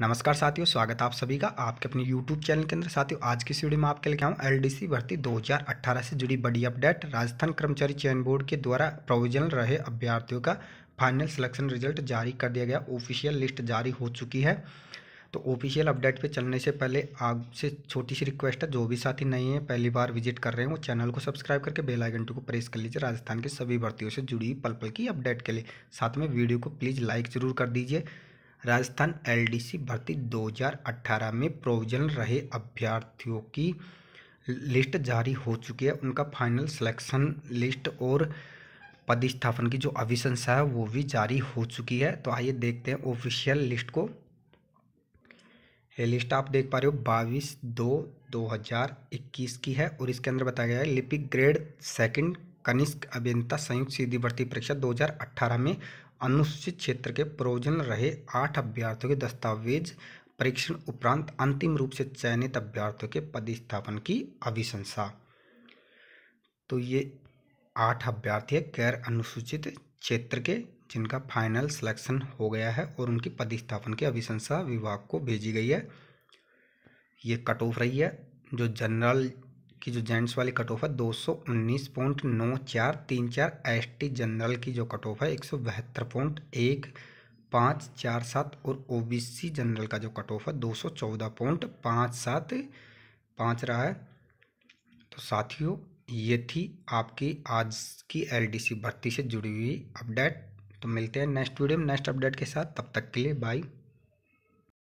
नमस्कार साथियों स्वागत आप सभी का आपके अपने यूट्यूब चैनल के अंदर साथियों आज की वीडियो में आपके लिए आऊँ सी भर्ती 2018 से जुड़ी बड़ी अपडेट राजस्थान कर्मचारी चयन बोर्ड के द्वारा प्रोविजनल रहे अभ्यर्थियों का फाइनल सिलेक्शन रिजल्ट जारी कर दिया गया ऑफिशियल लिस्ट जारी हो चुकी है तो ऑफिशियल अपडेट पे चलने से पहले आपसे छोटी सी रिक्वेस्ट है जो भी साथी नए हैं पहली बार विजिट कर रहे हैं वो चैनल को सब्सक्राइब करके बेल आइकन को प्रेस कर लीजिए राजस्थान के सभी भर्तियों से जुड़ी पल पल की अपडेट के लिए साथ में वीडियो को प्लीज़ लाइक ज़रूर कर दीजिए राजस्थान एलडीसी भर्ती 2018 में प्रोविजनल रहे अभ्यर्थियों की लिस्ट जारी हो चुकी है उनका फाइनल सिलेक्शन लिस्ट और पदस्थापन की जो अभिशंसा है वो भी जारी हो चुकी है तो आइए देखते हैं ऑफिशियल लिस्ट को ये लिस्ट आप देख पा रहे हो बाईस दो दो हज़ार इक्कीस की है और इसके अंदर बताया गया है लिपिक ग्रेड सेकंड कनिष्क अभियंता संयुक्त सीधी भर्ती परीक्षा 2018 में अनुसूचित क्षेत्र के प्रयोजन रहे आठ अभ्यर्थियों के दस्तावेज परीक्षण उपरांत अंतिम रूप से चयनित अभ्यर्थियों के पदस्थापन की अभिशंसा तो ये आठ अभ्यर्थी है गैर अनुसूचित क्षेत्र के जिनका फाइनल सिलेक्शन हो गया है और उनकी पदस्थापन की अभिशंसा विभाग को भेजी गई है ये कट ऑफ रही है जो जनरल की जो जेंट्स वाली कट ऑफ है दो सौ उन्नीस पॉइंट नौ चार तीन चार एस टी जनरल की जो कट ऑफ है एक सौ बहत्तर पॉइंट एक पाँच चार सात और ओ बी सी जनरल का जो कट ऑफ है दो सौ चौदह पॉइंट पाँच सात पाँच रहा है तो साथियों ये थी आपकी आज की एल डी सी भर्ती से जुड़ी हुई अपडेट तो मिलते हैं नेक्स्ट वीडियो में नेक्स्ट अपडेट के साथ तब तक के लिए बाय